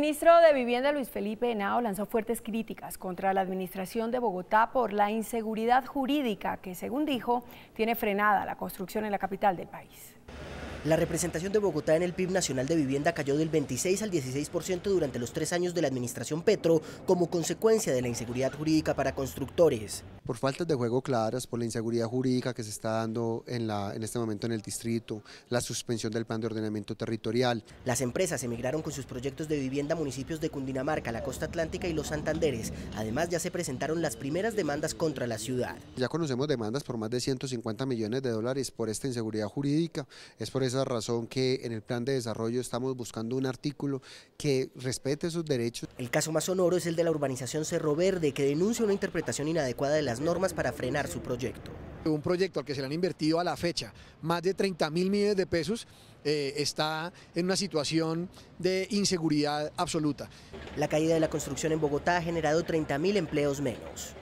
Ministro de Vivienda Luis Felipe Henao lanzó fuertes críticas contra la administración de Bogotá por la inseguridad jurídica que, según dijo, tiene frenada la construcción en la capital del país. La representación de Bogotá en el PIB nacional de vivienda cayó del 26 al 16% durante los tres años de la administración Petro como consecuencia de la inseguridad jurídica para constructores por faltas de juego claras, por la inseguridad jurídica que se está dando en, la, en este momento en el distrito, la suspensión del plan de ordenamiento territorial. Las empresas emigraron con sus proyectos de vivienda a municipios de Cundinamarca, la costa atlántica y los Santanderes. Además ya se presentaron las primeras demandas contra la ciudad. Ya conocemos demandas por más de 150 millones de dólares por esta inseguridad jurídica. Es por esa razón que en el plan de desarrollo estamos buscando un artículo que respete esos derechos. El caso más sonoro es el de la urbanización Cerro Verde, que denuncia una interpretación inadecuada de normas para frenar su proyecto. Un proyecto al que se le han invertido a la fecha más de 30 mil millones de pesos eh, está en una situación de inseguridad absoluta. La caída de la construcción en Bogotá ha generado 30 mil empleos menos.